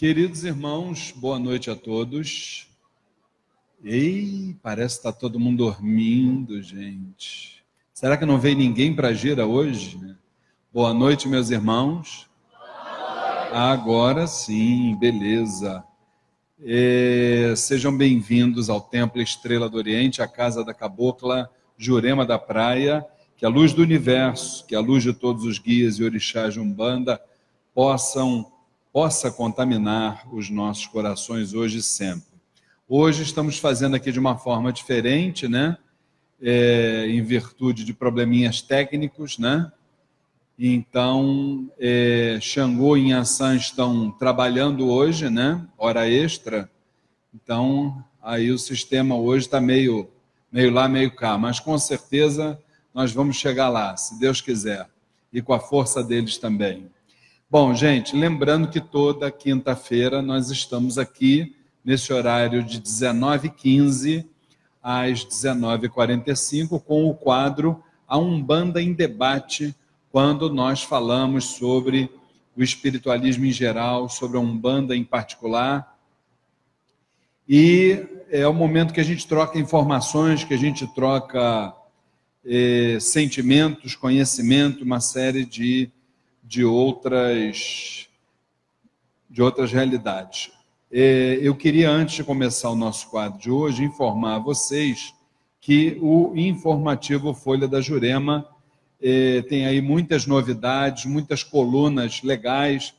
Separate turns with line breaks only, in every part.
Queridos irmãos, boa noite a todos. Ei, parece que está todo mundo dormindo, gente. Será que não veio ninguém para a gira hoje? Boa noite, meus irmãos. Agora sim, beleza. É, sejam bem-vindos ao Templo Estrela do Oriente, a casa da cabocla Jurema da Praia. Que a luz do universo, que a luz de todos os guias e orixás de Umbanda possam possa contaminar os nossos corações hoje e sempre. Hoje estamos fazendo aqui de uma forma diferente, né? É, em virtude de probleminhas técnicos, né? Então, é, Xangô e Ansan estão trabalhando hoje, né? Hora extra. Então, aí o sistema hoje está meio, meio lá, meio cá. Mas com certeza nós vamos chegar lá, se Deus quiser. E com a força deles também. Bom, gente, lembrando que toda quinta-feira nós estamos aqui nesse horário de 19h15 às 19h45 com o quadro A Umbanda em Debate, quando nós falamos sobre o espiritualismo em geral, sobre a Umbanda em particular. E é o momento que a gente troca informações, que a gente troca eh, sentimentos, conhecimento, uma série de de outras de outras realidades. É, eu queria, antes de começar o nosso quadro de hoje, informar a vocês que o informativo Folha da Jurema é, tem aí muitas novidades, muitas colunas legais.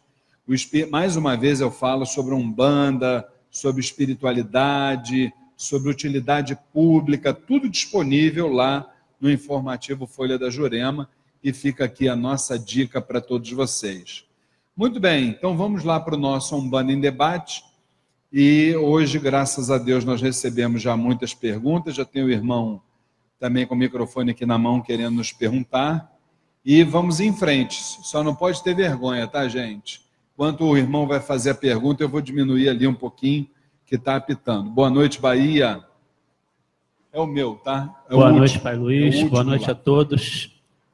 Mais uma vez eu falo sobre Umbanda, sobre espiritualidade, sobre utilidade pública, tudo disponível lá no informativo Folha da Jurema e fica aqui a nossa dica para todos vocês. Muito bem, então vamos lá para o nosso Umbanda em Debate. E hoje, graças a Deus, nós recebemos já muitas perguntas. Já tem o irmão também com o microfone aqui na mão querendo nos perguntar. E vamos em frente. Só não pode ter vergonha, tá, gente? Enquanto o irmão vai fazer a pergunta, eu vou diminuir ali um pouquinho, que está apitando. Boa noite, Bahia. É o meu, tá? É Boa noite, Pai Luiz. É Boa noite lá. a todos.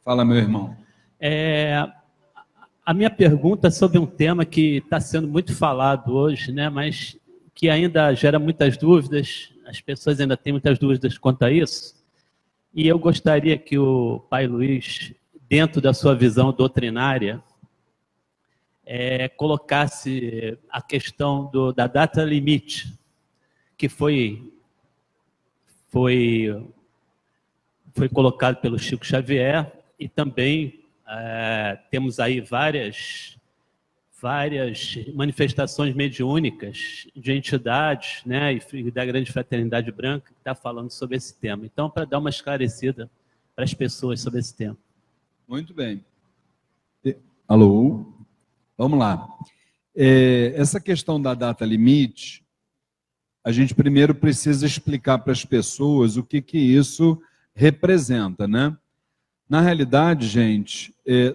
Fala, meu irmão. É, a minha pergunta é sobre um tema que está sendo muito falado hoje, né, mas que ainda gera muitas dúvidas, as pessoas ainda têm muitas dúvidas quanto a isso. E eu gostaria que o pai Luiz, dentro da sua visão doutrinária, é, colocasse a questão do, da data limite, que foi, foi, foi colocado pelo Chico Xavier e também é, temos aí várias, várias manifestações mediúnicas de entidades né, e da grande fraternidade branca que está falando sobre esse tema. Então, para dar uma esclarecida para as pessoas sobre esse tema. Muito bem. Alô? Vamos lá. É, essa questão da data limite, a gente primeiro precisa explicar para as pessoas o que, que isso representa, né? Na realidade, gente, é,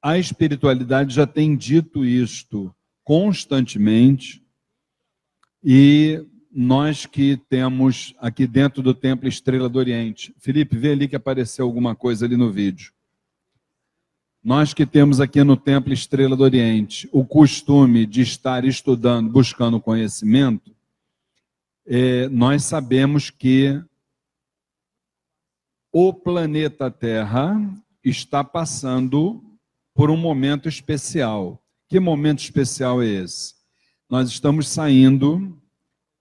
a espiritualidade já tem dito isto constantemente e nós que temos aqui dentro do templo Estrela do Oriente. Felipe, vê ali que apareceu alguma coisa ali no vídeo. Nós que temos aqui no templo Estrela do Oriente o costume de estar estudando, buscando conhecimento, é, nós sabemos que o planeta Terra está passando por um momento especial. Que momento especial é esse? Nós estamos saindo,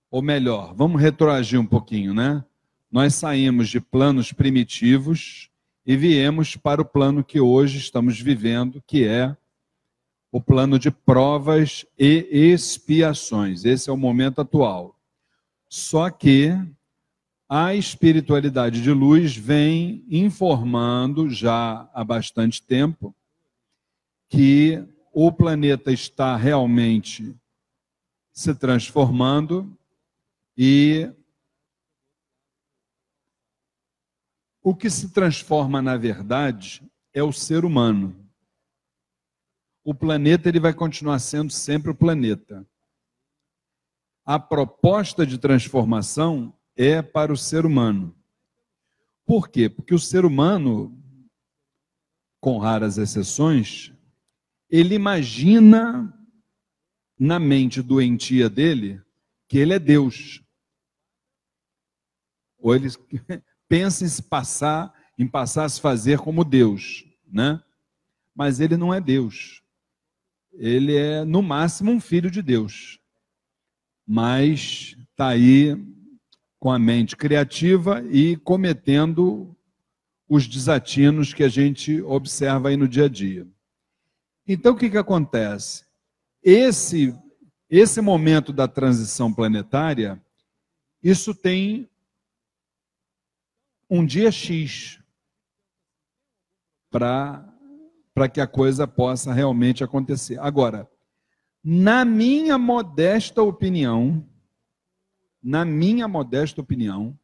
ou melhor, vamos retroagir um pouquinho, né? Nós saímos de planos primitivos e viemos para o plano que hoje estamos vivendo, que é o plano de provas e expiações. Esse é o momento atual. Só que a espiritualidade de luz vem informando já há bastante tempo que o planeta está realmente se transformando e o que se transforma na verdade é o ser humano. O planeta ele vai continuar sendo sempre o planeta. A proposta de transformação é para o ser humano. Por quê? Porque o ser humano, com raras exceções, ele imagina na mente doentia dele que ele é Deus. Ou ele pensa em se passar, em passar a se fazer como Deus, né? Mas ele não é Deus. Ele é no máximo um filho de Deus. Mas está aí com a mente criativa e cometendo os desatinos que a gente observa aí no dia a dia. Então, o que, que acontece? Esse, esse momento da transição planetária, isso tem um dia X para que a coisa possa realmente acontecer. Agora, na minha modesta opinião, na minha modesta opinião,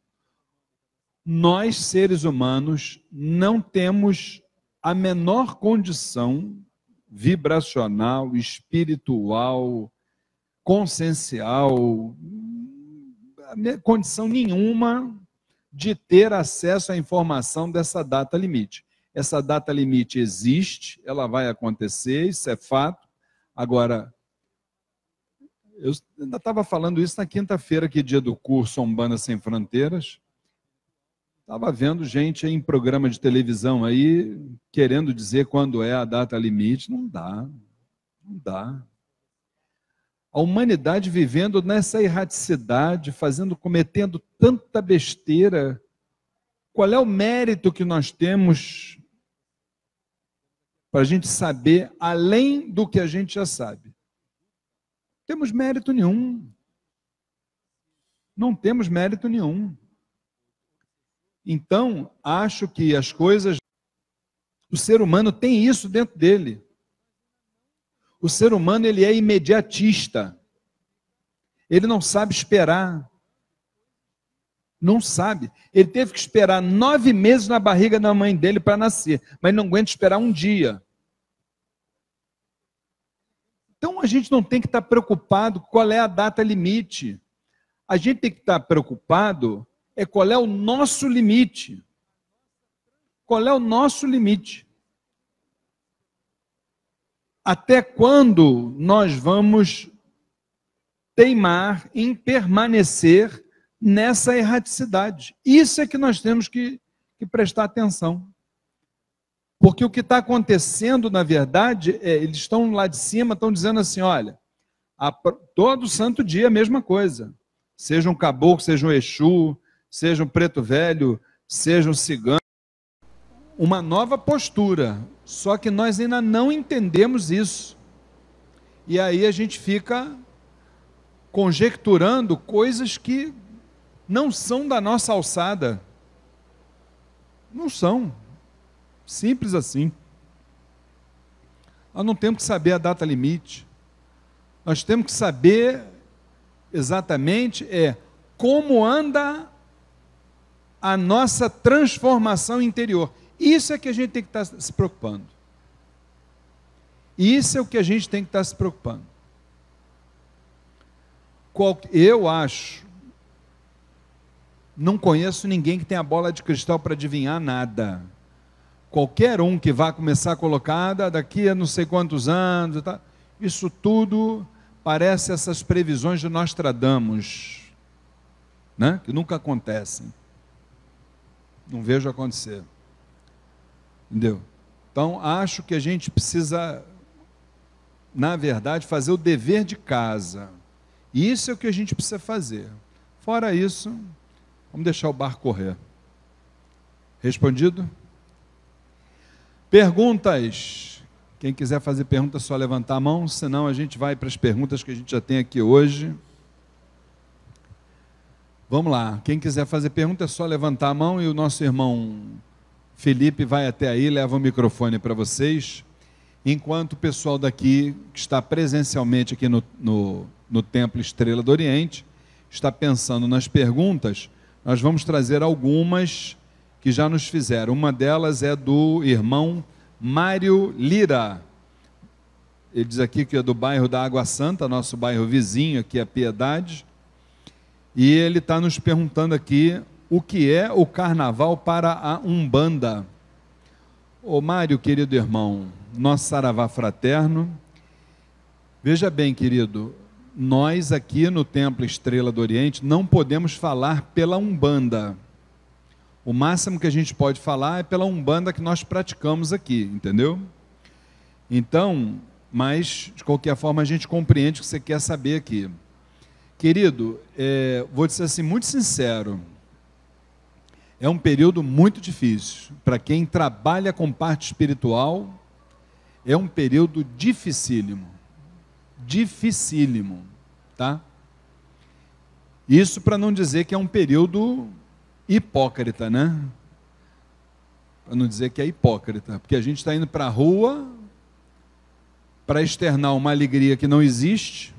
nós seres humanos não temos a menor condição vibracional, espiritual, consciencial, né, condição nenhuma de ter acesso à informação dessa data limite. Essa data limite existe, ela vai acontecer, isso é fato. Agora, eu ainda estava falando isso na quinta-feira, que é dia do curso Umbanda Sem Fronteiras. Estava vendo gente em programa de televisão aí querendo dizer quando é a data limite. Não dá, não dá. A humanidade vivendo nessa erraticidade, fazendo, cometendo tanta besteira. Qual é o mérito que nós temos para a gente saber além do que a gente já sabe? Temos mérito nenhum. Não temos mérito nenhum. Então, acho que as coisas. O ser humano tem isso dentro dele. O ser humano ele é imediatista. Ele não sabe esperar. Não sabe. Ele teve que esperar nove meses na barriga da mãe dele para nascer, mas não aguenta esperar um dia. Então a gente não tem que estar preocupado qual é a data limite. A gente tem que estar preocupado é qual é o nosso limite. Qual é o nosso limite? Até quando nós vamos teimar em permanecer nessa erraticidade? Isso é que nós temos que, que prestar atenção. Porque o que está acontecendo, na verdade, é, eles estão lá de cima, estão dizendo assim: olha, a, todo santo dia é a mesma coisa. Seja um caboclo, seja um exu, seja um preto velho, seja um cigano. Uma nova postura. Só que nós ainda não entendemos isso. E aí a gente fica conjecturando coisas que não são da nossa alçada. Não são. Simples assim. Nós não temos que saber a data limite. Nós temos que saber exatamente é como anda a nossa transformação interior. Isso é que a gente tem que estar tá se preocupando. Isso é o que a gente tem que estar tá se preocupando. Eu acho, não conheço ninguém que tenha bola de cristal para adivinhar nada qualquer um que vá começar a colocada ah, daqui a não sei quantos anos, tá? isso tudo parece essas previsões de Nostradamus, né? que nunca acontecem. Não vejo acontecer. Entendeu? Então, acho que a gente precisa, na verdade, fazer o dever de casa. E isso é o que a gente precisa fazer. Fora isso, vamos deixar o bar correr. Respondido? Perguntas. Quem quiser fazer pergunta, é só levantar a mão, senão a gente vai para as perguntas que a gente já tem aqui hoje. Vamos lá. Quem quiser fazer pergunta, é só levantar a mão e o nosso irmão Felipe vai até aí, leva o microfone para vocês. Enquanto o pessoal daqui, que está presencialmente aqui no, no, no Templo Estrela do Oriente, está pensando nas perguntas, nós vamos trazer algumas que já nos fizeram. Uma delas é do irmão Mário Lira. Ele diz aqui que é do bairro da Água Santa, nosso bairro vizinho aqui, a Piedade. E ele está nos perguntando aqui o que é o carnaval para a Umbanda. Ô Mário, querido irmão, nosso saravá fraterno. Veja bem, querido, nós aqui no Templo Estrela do Oriente não podemos falar pela Umbanda. O máximo que a gente pode falar é pela Umbanda que nós praticamos aqui, entendeu? Então, mas de qualquer forma a gente compreende o que você quer saber aqui. Querido, é, vou dizer assim, muito sincero, é um período muito difícil. Para quem trabalha com parte espiritual, é um período dificílimo. Dificílimo, tá? Isso para não dizer que é um período hipócrita, né? Para não dizer que é hipócrita, porque a gente está indo para a rua para externar uma alegria que não existe,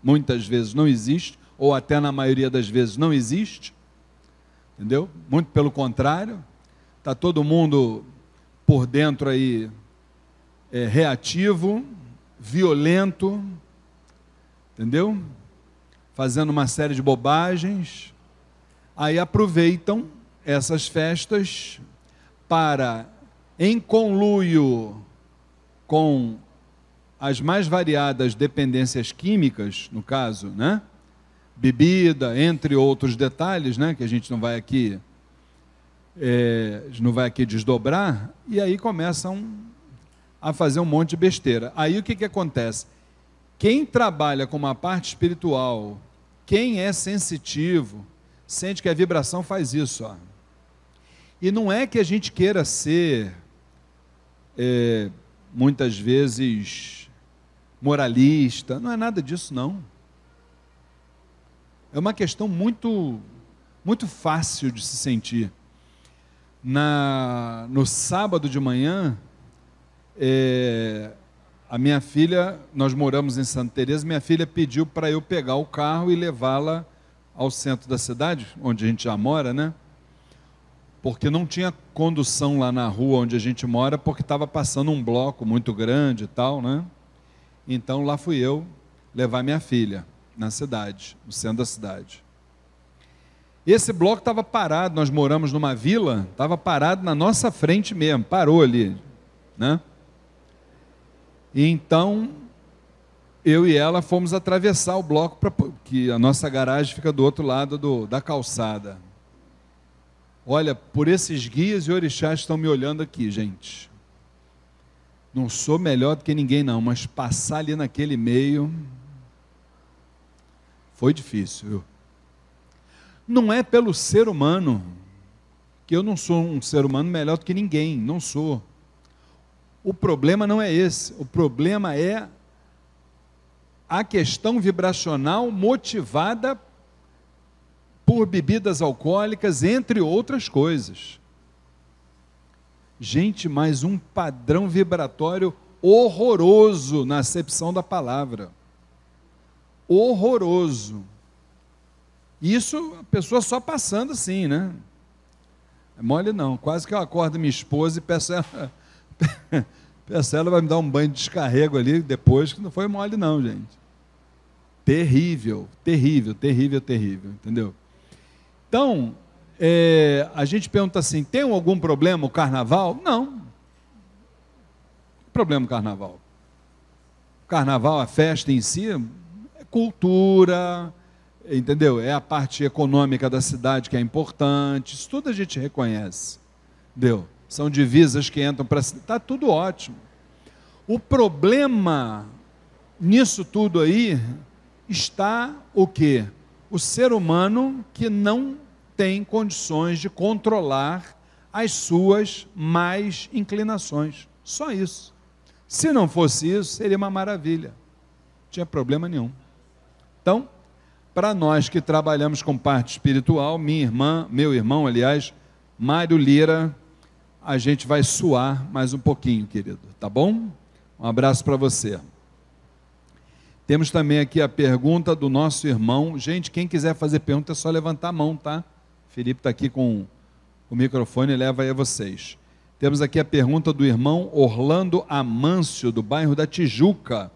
muitas vezes não existe, ou até na maioria das vezes não existe, entendeu? Muito pelo contrário, está todo mundo por dentro aí é, reativo, violento, entendeu? Fazendo uma série de bobagens, Aí aproveitam essas festas para, em conluio com as mais variadas dependências químicas, no caso, né? Bebida, entre outros detalhes, né? Que a gente não vai aqui, é, não vai aqui desdobrar. E aí começam a fazer um monte de besteira. Aí o que, que acontece? Quem trabalha com uma parte espiritual, quem é sensitivo, sente que a vibração faz isso. Ó. E não é que a gente queira ser, é, muitas vezes, moralista, não é nada disso, não. É uma questão muito, muito fácil de se sentir. Na, no sábado de manhã, é, a minha filha, nós moramos em Santa Teresa, minha filha pediu para eu pegar o carro e levá-la ao centro da cidade, onde a gente já mora, né? Porque não tinha condução lá na rua onde a gente mora, porque estava passando um bloco muito grande e tal, né? Então lá fui eu levar minha filha na cidade, no centro da cidade. Esse bloco estava parado, nós moramos numa vila, estava parado na nossa frente mesmo, parou ali, né? E então eu e ela fomos atravessar o bloco, para que a nossa garagem fica do outro lado do, da calçada. Olha, por esses guias e orixás estão me olhando aqui, gente. Não sou melhor do que ninguém, não, mas passar ali naquele meio foi difícil. Não é pelo ser humano, que eu não sou um ser humano melhor do que ninguém, não sou. O problema não é esse, o problema é a questão vibracional motivada por bebidas alcoólicas, entre outras coisas. Gente, mais um padrão vibratório horroroso na acepção da palavra. Horroroso. Isso a pessoa só passando assim, né? É mole não. Quase que eu acordo minha esposa e peço ela. peço ela vai me dar um banho de descarrego ali depois, que não foi mole não, gente terrível, terrível, terrível, terrível, entendeu? Então, é, a gente pergunta assim: tem algum problema o carnaval? Não. Problema o carnaval. O carnaval, a festa em si, é cultura, entendeu? É a parte econômica da cidade que é importante. Isso tudo a gente reconhece. Deu. São divisas que entram para. Está tudo ótimo. O problema nisso tudo aí está o que? O ser humano que não tem condições de controlar as suas mais inclinações. Só isso. Se não fosse isso, seria uma maravilha. Não tinha problema nenhum. Então, para nós que trabalhamos com parte espiritual, minha irmã, meu irmão, aliás, Mário Lira, a gente vai suar mais um pouquinho, querido, tá bom? Um abraço para você. Temos também aqui a pergunta do nosso irmão. Gente, quem quiser fazer pergunta é só levantar a mão, tá? Felipe está aqui com o microfone, leva aí a vocês. Temos aqui a pergunta do irmão Orlando Amâncio, do bairro da Tijuca,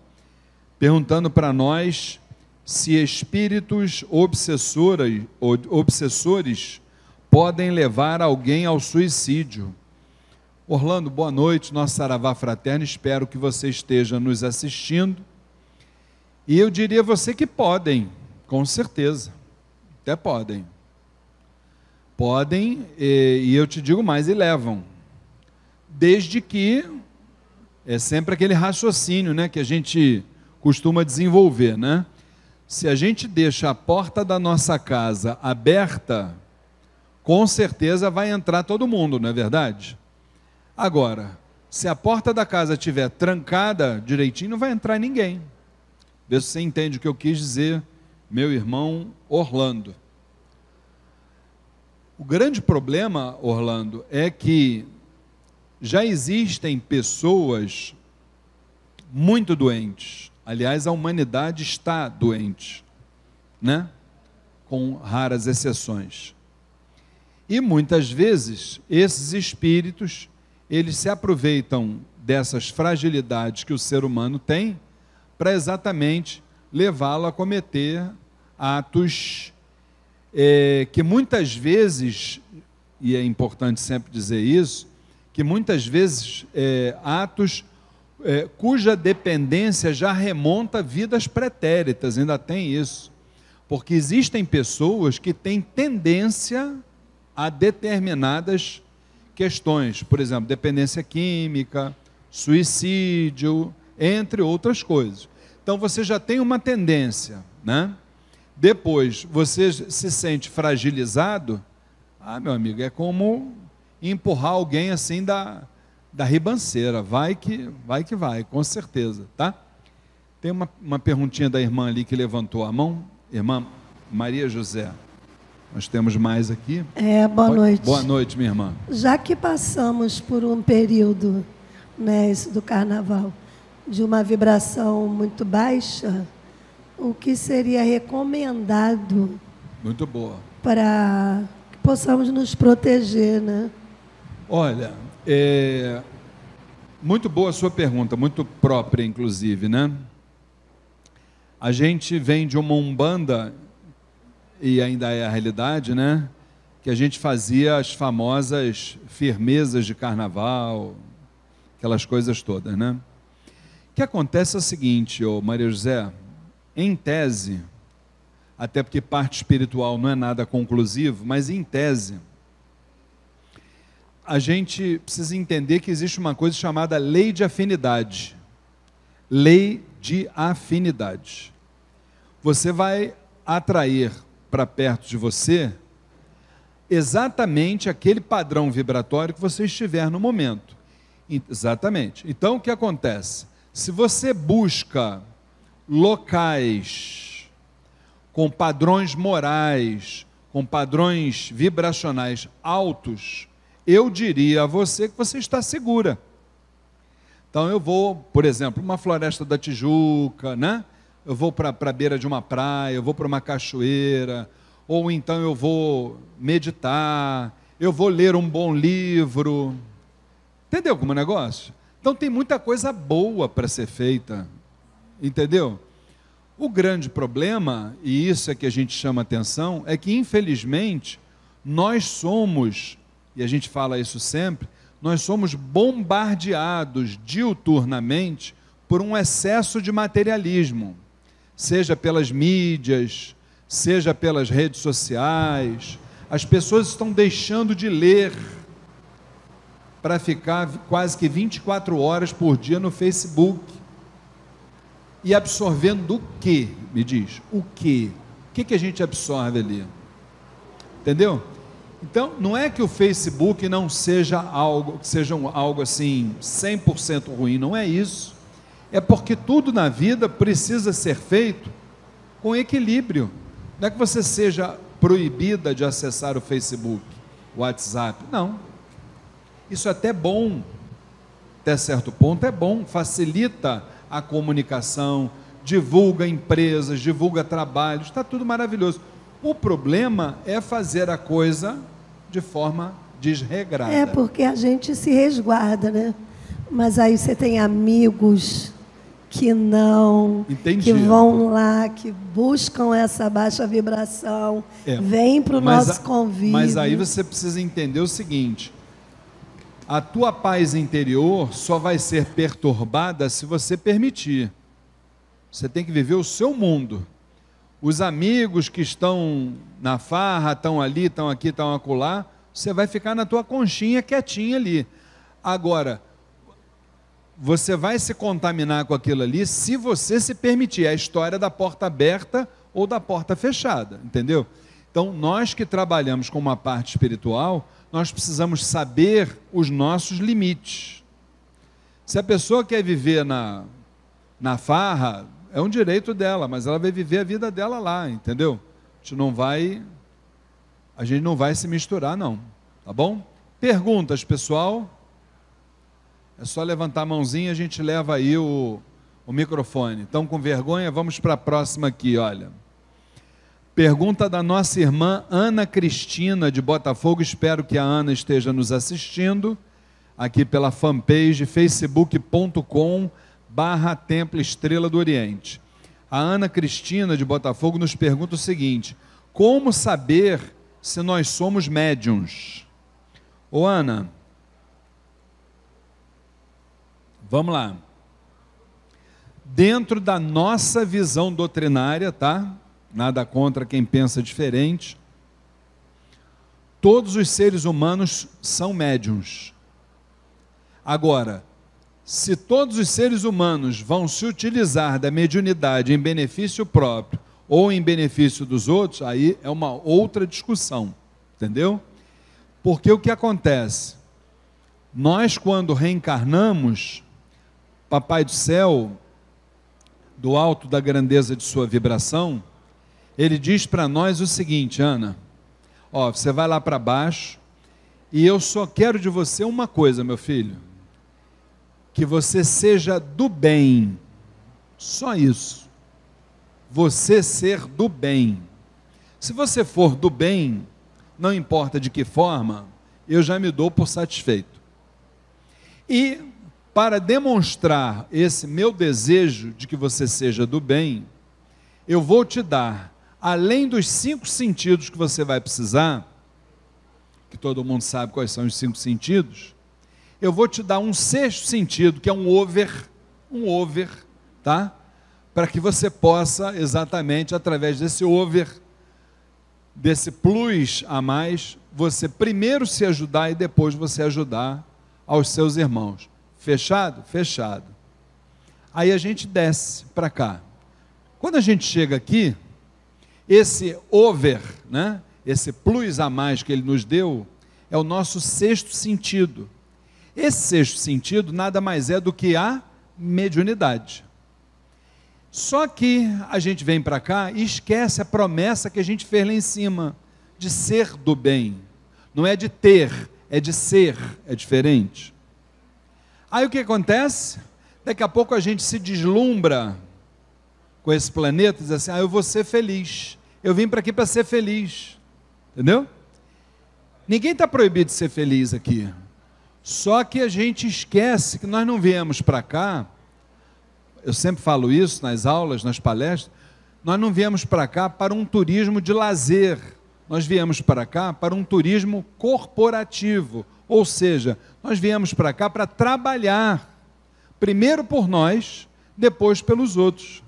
perguntando para nós se espíritos obsessores, obsessores podem levar alguém ao suicídio. Orlando, boa noite, nosso Saravá Fraterno. Espero que você esteja nos assistindo e eu diria a você que podem, com certeza, até podem. Podem, e, e eu te digo mais, e levam. Desde que é sempre aquele raciocínio né, que a gente costuma desenvolver, né? Se a gente deixa a porta da nossa casa aberta, com certeza vai entrar todo mundo, não é verdade? Agora, se a porta da casa estiver trancada direitinho, não vai entrar ninguém. Vê se você entende o que eu quis dizer, meu irmão Orlando. O grande problema, Orlando, é que já existem pessoas muito doentes. Aliás, a humanidade está doente, né? Com raras exceções. E muitas vezes esses espíritos, eles se aproveitam dessas fragilidades que o ser humano tem para exatamente levá-lo a cometer atos é, que muitas vezes, e é importante sempre dizer isso, que muitas vezes é, atos é, cuja dependência já remonta a vidas pretéritas, ainda tem isso. Porque existem pessoas que têm tendência a determinadas questões, por exemplo, dependência química, suicídio, entre outras coisas. Então você já tem uma tendência, né? Depois você se sente fragilizado, ah, meu amigo, é como empurrar alguém assim da, da ribanceira. Vai que vai que vai, com certeza, tá? Tem uma, uma perguntinha da irmã ali que levantou a mão, irmã Maria José. Nós temos mais aqui. É, boa Pode... noite. Boa noite, minha irmã. Já que passamos por um período né, do carnaval, de uma vibração muito baixa, o que seria recomendado? Muito boa. Para que possamos nos proteger, né? Olha, é... muito boa a sua pergunta, muito própria, inclusive, né? A gente vem de uma umbanda, e ainda é a realidade, né? Que a gente fazia as famosas firmezas de carnaval, aquelas coisas todas, né? que acontece é o seguinte, ô Maria José, em tese, até porque parte espiritual não é nada conclusivo, mas em tese, a gente precisa entender que existe uma coisa chamada lei de afinidade. Lei de afinidade. Você vai atrair para perto de você exatamente aquele padrão vibratório que você estiver no momento. Exatamente. Então o que acontece? Se você busca locais com padrões morais, com padrões vibracionais altos, eu diria a você que você está segura. Então eu vou, por exemplo, uma floresta da Tijuca, né? Eu vou para a beira de uma praia, eu vou para uma cachoeira, ou então eu vou meditar, eu vou ler um bom livro. Entendeu como é negócio? Então tem muita coisa boa para ser feita, entendeu? O grande problema, e isso é que a gente chama atenção, é que infelizmente nós somos, e a gente fala isso sempre, nós somos bombardeados diuturnamente por um excesso de materialismo, seja pelas mídias, seja pelas redes sociais. As pessoas estão deixando de ler, para ficar quase que 24 horas por dia no Facebook. E absorvendo o que? Me diz, o que? O que, que a gente absorve ali? Entendeu? Então, não é que o Facebook não seja algo, que seja um, algo assim 100% ruim, não é isso. É porque tudo na vida precisa ser feito com equilíbrio. Não é que você seja proibida de acessar o Facebook, o WhatsApp, não isso é até bom, até certo ponto é bom, facilita a comunicação, divulga empresas, divulga trabalhos, está tudo maravilhoso. O problema é fazer a coisa de forma desregrada. É porque a gente se resguarda, né? Mas aí você tem amigos que não, Entendi. que vão lá, que buscam essa baixa vibração, é, vêm para o nosso a, convívio. Mas aí você precisa entender o seguinte: a tua paz interior só vai ser perturbada se você permitir. Você tem que viver o seu mundo. Os amigos que estão na farra, estão ali, estão aqui, estão acolá, você vai ficar na tua conchinha quietinha ali. Agora, você vai se contaminar com aquilo ali se você se permitir. É a história da porta aberta ou da porta fechada, entendeu? Então, nós que trabalhamos com uma parte espiritual, nós precisamos saber os nossos limites. Se a pessoa quer viver na, na farra, é um direito dela, mas ela vai viver a vida dela lá, entendeu? A gente não vai a gente não vai se misturar não, tá bom? Perguntas, pessoal? É só levantar a mãozinha, a gente leva aí o, o microfone. Estão com vergonha? Vamos para a próxima aqui, olha. Pergunta da nossa irmã Ana Cristina de Botafogo. Espero que a Ana esteja nos assistindo aqui pela fanpage facebook.com barra Templo Estrela do Oriente. A Ana Cristina de Botafogo nos pergunta o seguinte: como saber se nós somos médiums? Ô Ana, vamos lá. Dentro da nossa visão doutrinária, tá? nada contra quem pensa diferente. Todos os seres humanos são médiums. Agora, se todos os seres humanos vão se utilizar da mediunidade em benefício próprio ou em benefício dos outros, aí é uma outra discussão, entendeu? Porque o que acontece? Nós, quando reencarnamos, Papai do Céu, do alto da grandeza de sua vibração, ele diz para nós o seguinte, Ana: ó, você vai lá para baixo e eu só quero de você uma coisa, meu filho, que você seja do bem, só isso. Você ser do bem. Se você for do bem, não importa de que forma, eu já me dou por satisfeito. E para demonstrar esse meu desejo de que você seja do bem, eu vou te dar além dos cinco sentidos que você vai precisar, que todo mundo sabe quais são os cinco sentidos, eu vou te dar um sexto sentido, que é um over, um over, tá? Para que você possa, exatamente através desse over, desse plus a mais, você primeiro se ajudar e depois você ajudar aos seus irmãos. Fechado? Fechado. Aí a gente desce para cá. Quando a gente chega aqui, esse over, né? esse plus a mais que ele nos deu, é o nosso sexto sentido. Esse sexto sentido nada mais é do que a mediunidade. Só que a gente vem para cá e esquece a promessa que a gente fez lá em cima, de ser do bem. Não é de ter, é de ser, é diferente. Aí o que acontece? Daqui a pouco a gente se deslumbra com esse planeta e diz assim: ah, eu vou ser feliz. Eu vim para aqui para ser feliz. Entendeu? Ninguém está proibido de ser feliz aqui. Só que a gente esquece que nós não viemos para cá. Eu sempre falo isso nas aulas, nas palestras. Nós não viemos para cá para um turismo de lazer. Nós viemos para cá para um turismo corporativo. Ou seja, nós viemos para cá para trabalhar. Primeiro por nós, depois pelos outros.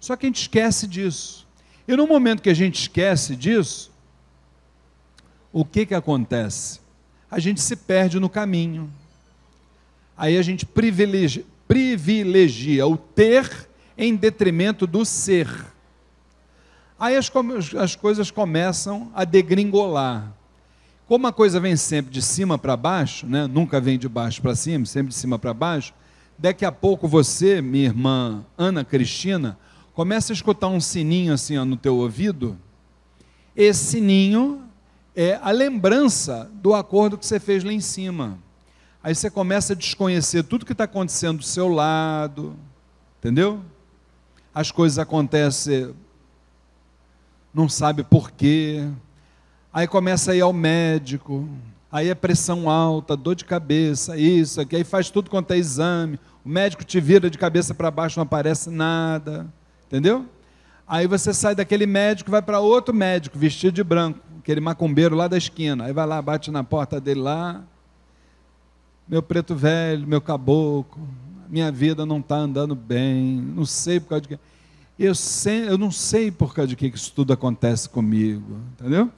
Só que a gente esquece disso. E no momento que a gente esquece disso, o que, que acontece? A gente se perde no caminho. Aí a gente privilegia, privilegia o ter em detrimento do ser. Aí as, as coisas começam a degringolar. Como a coisa vem sempre de cima para baixo, né? nunca vem de baixo para cima, sempre de cima para baixo, daqui a pouco você, minha irmã Ana Cristina, começa a escutar um sininho assim ó, no teu ouvido, esse sininho é a lembrança do acordo que você fez lá em cima. Aí você começa a desconhecer tudo que está acontecendo do seu lado, entendeu? As coisas acontecem, não sabe por quê. Aí começa a ir ao médico, aí é pressão alta, dor de cabeça, isso, aqui, aí faz tudo quanto é exame. O médico te vira de cabeça para baixo, não aparece nada. Entendeu? Aí você sai daquele médico, vai para outro médico, vestido de branco, aquele macumbeiro lá da esquina. Aí vai lá, bate na porta dele lá. Meu preto velho, meu caboclo, minha vida não está andando bem, não sei por causa de que. Eu, sei, eu não sei por causa de que isso tudo acontece comigo, entendeu?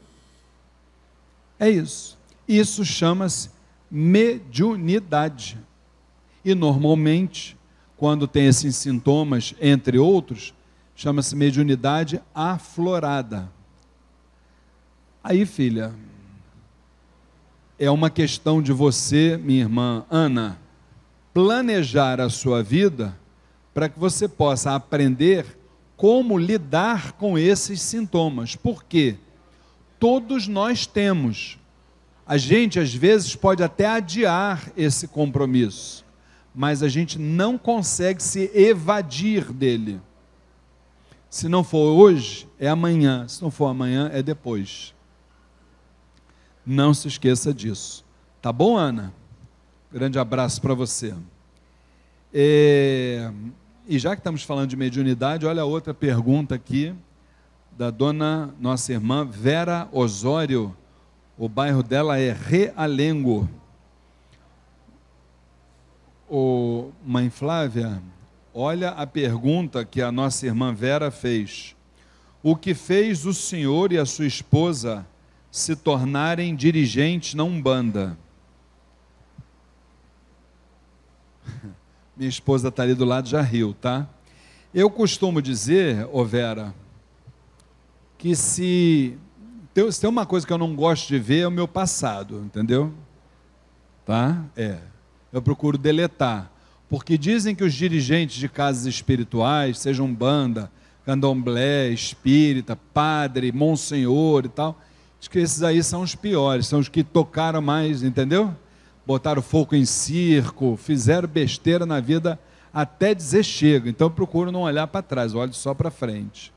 É isso. Isso chama-se mediunidade. E normalmente quando tem esses sintomas, entre outros, chama-se mediunidade aflorada. Aí, filha, é uma questão de você, minha irmã Ana, planejar a sua vida para que você possa aprender como lidar com esses sintomas. Por quê? Todos nós temos. A gente, às vezes, pode até adiar esse compromisso mas a gente não consegue se evadir dele. Se não for hoje, é amanhã. Se não for amanhã, é depois. Não se esqueça disso. Tá bom, Ana? Grande abraço para você. É... E já que estamos falando de mediunidade, olha a outra pergunta aqui da dona, nossa irmã Vera Osório. O bairro dela é Realengo. Ô, mãe Flávia, olha a pergunta que a nossa irmã Vera fez. O que fez o senhor e a sua esposa se tornarem dirigentes na Umbanda? Minha esposa está ali do lado, já riu, tá? Eu costumo dizer, ô Vera, que se tem, se tem uma coisa que eu não gosto de ver é o meu passado, entendeu? Tá? É, eu procuro deletar. Porque dizem que os dirigentes de casas espirituais, sejam banda, candomblé, espírita, padre, monsenhor e tal, diz que esses aí são os piores, são os que tocaram mais, entendeu? Botaram fogo em circo, fizeram besteira na vida até dizer chega. Então eu procuro não olhar para trás, olho só para frente.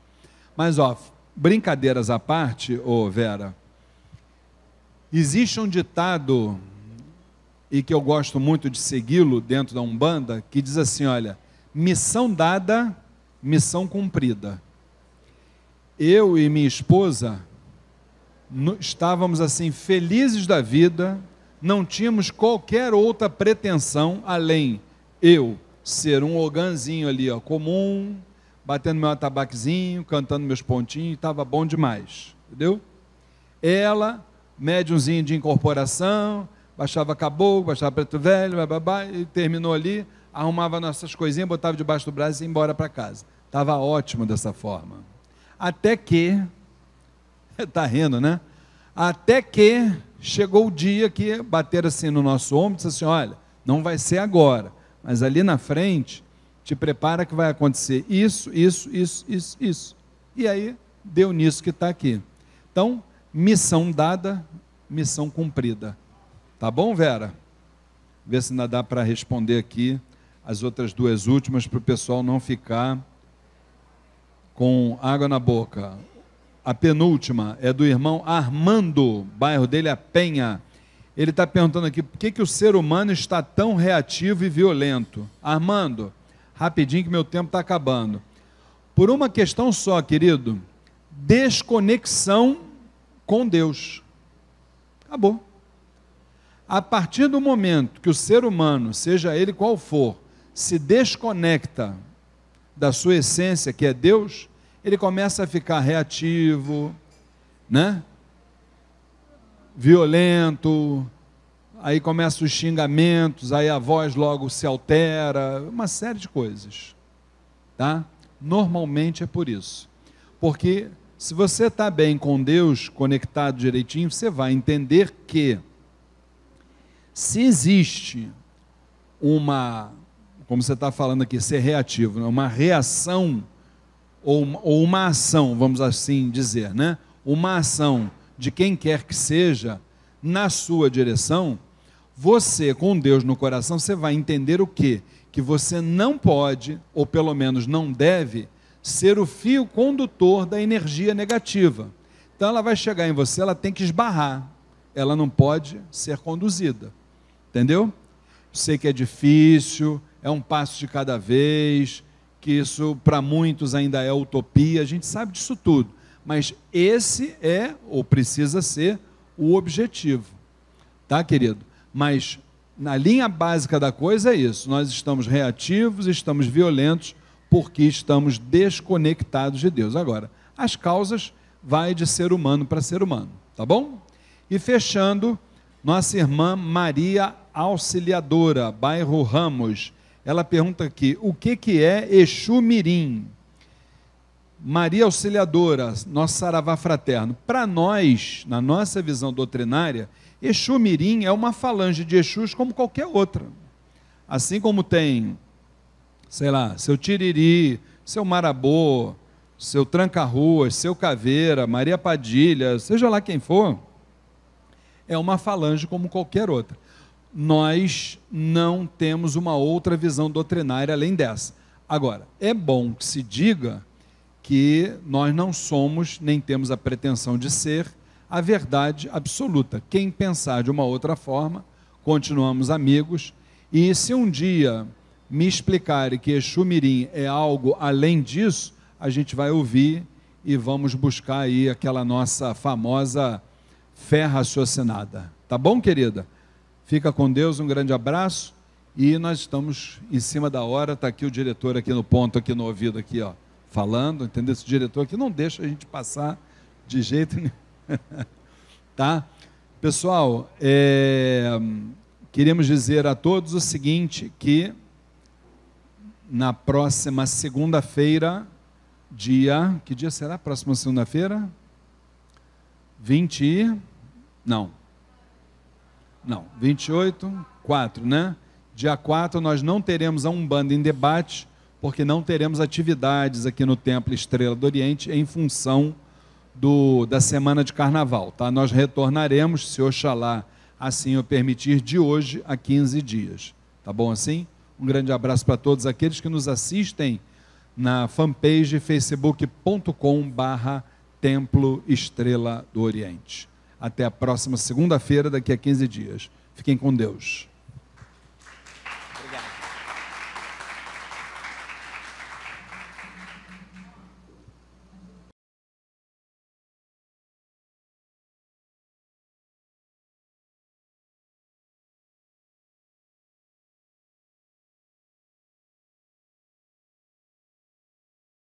Mas ó, brincadeiras à parte, ô Vera, existe um ditado e que eu gosto muito de segui-lo dentro da Umbanda, que diz assim: olha, missão dada, missão cumprida. Eu e minha esposa estávamos assim felizes da vida, não tínhamos qualquer outra pretensão além eu ser um organzinho ali, ó, comum, batendo meu atabaquezinho, cantando meus pontinhos, estava bom demais, entendeu? Ela, médiumzinho de incorporação, baixava Caboclo, baixava Preto Velho, bababá, e terminou ali, arrumava nossas coisinhas, botava debaixo do braço e ia embora para casa. Estava ótimo dessa forma. Até que, está rindo, né? Até que chegou o dia que bateram assim no nosso ombro e disseram assim: olha, não vai ser agora, mas ali na frente, te prepara que vai acontecer isso, isso, isso, isso, isso. E aí deu nisso que está aqui. Então, missão dada, missão cumprida. Tá bom, Vera? Vê se ainda dá para responder aqui as outras duas últimas para o pessoal não ficar com água na boca. A penúltima é do irmão Armando, bairro dele é Penha. Ele está perguntando aqui por que, que o ser humano está tão reativo e violento. Armando, rapidinho que meu tempo está acabando. Por uma questão só, querido: desconexão com Deus. Acabou. A partir do momento que o ser humano, seja ele qual for, se desconecta da sua essência, que é Deus, ele começa a ficar reativo, né? Violento, aí começam os xingamentos, aí a voz logo se altera, uma série de coisas, tá? Normalmente é por isso. Porque se você está bem com Deus, conectado direitinho, você vai entender que se existe uma, como você está falando aqui, ser reativo, né? uma reação ou uma, ou uma ação, vamos assim dizer, né? uma ação de quem quer que seja na sua direção, você, com Deus no coração, você vai entender o quê? Que você não pode, ou pelo menos não deve, ser o fio condutor da energia negativa. Então ela vai chegar em você, ela tem que esbarrar, ela não pode ser conduzida. Entendeu? Sei que é difícil, é um passo de cada vez, que isso para muitos ainda é utopia, a gente sabe disso tudo. Mas esse é, ou precisa ser, o objetivo. Tá, querido? Mas na linha básica da coisa é isso. Nós estamos reativos, estamos violentos, porque estamos desconectados de Deus. Agora, as causas vai de ser humano para ser humano, tá bom? E fechando, nossa irmã Maria Auxiliadora, bairro Ramos. Ela pergunta aqui: o que, que é Exu Mirim? Maria Auxiliadora, nosso saravá fraterno. Para nós, na nossa visão doutrinária, Exu Mirim é uma falange de Exus como qualquer outra. Assim como tem, sei lá, seu Tiriri, seu Marabô, seu Tranca-Ruas, seu Caveira, Maria Padilha, seja lá quem for, é uma falange como qualquer outra nós não temos uma outra visão doutrinária além dessa. Agora, é bom que se diga que nós não somos, nem temos a pretensão de ser, a verdade absoluta. Quem pensar de uma outra forma, continuamos amigos. E se um dia me explicarem que Exu Mirim é algo além disso, a gente vai ouvir e vamos buscar aí aquela nossa famosa fé raciocinada. Tá bom, querida? Fica com Deus, um grande abraço. E nós estamos em cima da hora, está aqui o diretor aqui no ponto, aqui no ouvido, aqui, ó, falando, entendeu? Esse diretor aqui não deixa a gente passar de jeito nenhum. tá? Pessoal, é, queríamos dizer a todos o seguinte, que na próxima segunda-feira, dia. Que dia será? Próxima segunda-feira? 20. Não. Não, 28, 4, né? Dia 4 nós não teremos a Umbanda em debate, porque não teremos atividades aqui no Templo Estrela do Oriente em função do, da semana de carnaval, tá? Nós retornaremos, se Oxalá assim o permitir, de hoje a 15 dias. Tá bom assim? Um grande abraço para todos aqueles que nos assistem na fanpage facebook.com barra Templo Estrela do Oriente. Até a próxima segunda-feira, daqui a 15 dias. Fiquem com Deus.